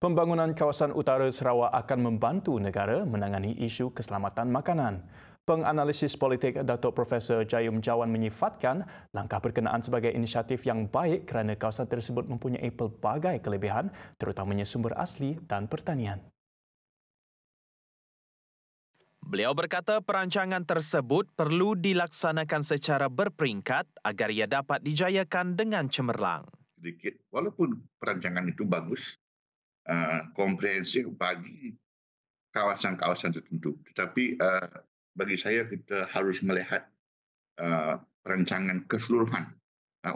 Pembangunan kawasan utara Sarawak akan membantu negara menangani isu keselamatan makanan. Penganalisis politik Dato' Profesor Jayum Jawan menyifatkan langkah berkenaan sebagai inisiatif yang baik kerana kawasan tersebut mempunyai pelbagai kelebihan terutamanya sumber asli dan pertanian. Beliau berkata perancangan tersebut perlu dilaksanakan secara berperingkat agar ia dapat dijayakan dengan cemerlang. Sedikit, walaupun perancangan itu bagus, Eh, komprehensif bagi kawasan-kawasan tertentu. Tetapi eh, bagi saya kita harus melihat eh, perancangan keseluruhan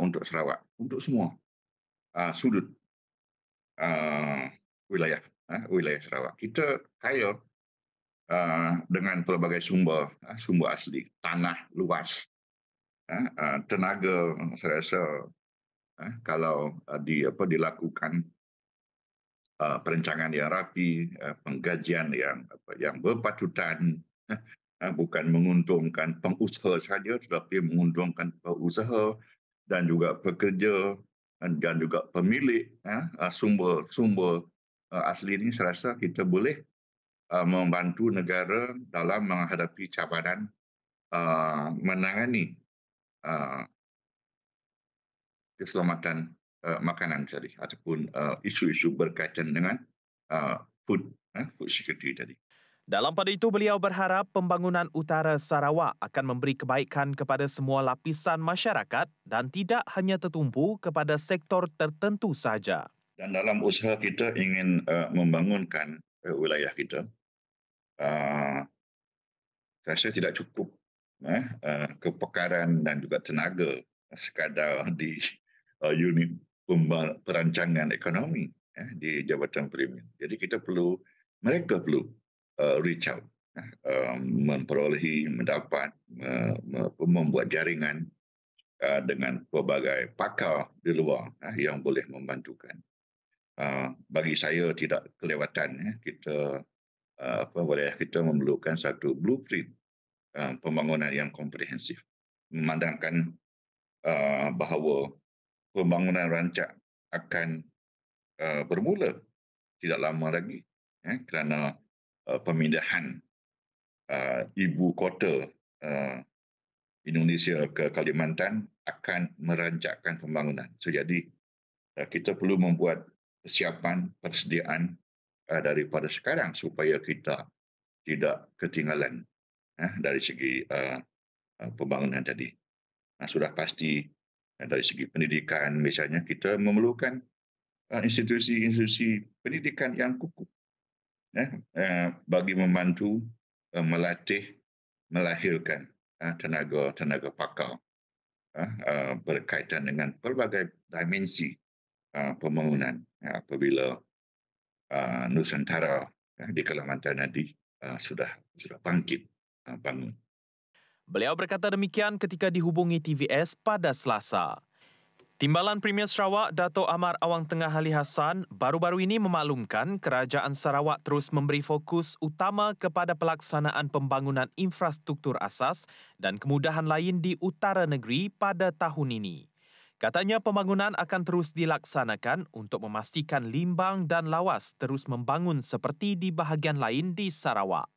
untuk Sarawak, untuk semua sudut wilayah wilayah Sarawak. Kita kaya dengan pelbagai sumber uh, sumber asli, tanah luas, tenaga saya rasa kalau di apa dilakukan uh, yang rapi, eh, penggajian yang apa, yang berpatutan, uh, bukan menguntungkan pengusaha saja tetapi menguntungkan pengusaha dan juga pekerja dan juga pemilik sumber sumber asli ini saya rasa kita boleh membantu negara dalam menghadapi cabaran menangani keselamatan uh, makanan tadi ataupun uh, isu-isu berkaitan dengan uh, food uh, food security tadi. Dalam pada itu beliau berharap pembangunan utara Sarawak akan memberi kebaikan kepada semua lapisan masyarakat dan tidak hanya tertumpu kepada sektor tertentu saja. Dan dalam usaha kita ingin uh, membangunkan uh, wilayah kita, uh, saya rasa tidak cukup eh, uh, kepekaran dan juga tenaga sekadar di uh, unit perancangan ekonomi ya, di Jabatan Premier. Jadi kita perlu mereka perlu uh, reach out ya, uh, memperolehi mendapat uh, membuat jaringan uh, dengan pelbagai pakar di luar uh, yang boleh membantukan. Uh, bagi saya tidak kelewatan ya, kita uh, apa boleh kita memerlukan satu blueprint uh, pembangunan yang komprehensif memandangkan uh, bahawa pembangunan rancak akan uh, bermula tidak lama lagi ya, kerana uh, pemindahan uh, ibu kota uh, Indonesia ke Kalimantan akan merancakkan pembangunan. So, jadi uh, kita perlu membuat persiapan persediaan uh, daripada sekarang supaya kita tidak ketinggalan eh, dari segi uh, pembangunan tadi. Nah, sudah pasti Nah, eh, dari segi pendidikan misalnya kita memerlukan eh, institusi-institusi pendidikan yang kukuh ya, bagi membantu melatih melahirkan tenaga-tenaga pakar berkaitan dengan pelbagai dimensi pembangunan apabila Nusantara di Kalimantan tadi sudah sudah bangkit bangun. Beliau berkata demikian ketika dihubungi TVS pada Selasa. Timbalan Premier Sarawak, Dato Amar Awang Tengah Ali Hassan, baru-baru ini memaklumkan kerajaan Sarawak terus memberi fokus utama kepada pelaksanaan pembangunan infrastruktur asas dan kemudahan lain di utara negeri pada tahun ini. Katanya pembangunan akan terus dilaksanakan untuk memastikan limbang dan lawas terus membangun seperti di bahagian lain di Sarawak.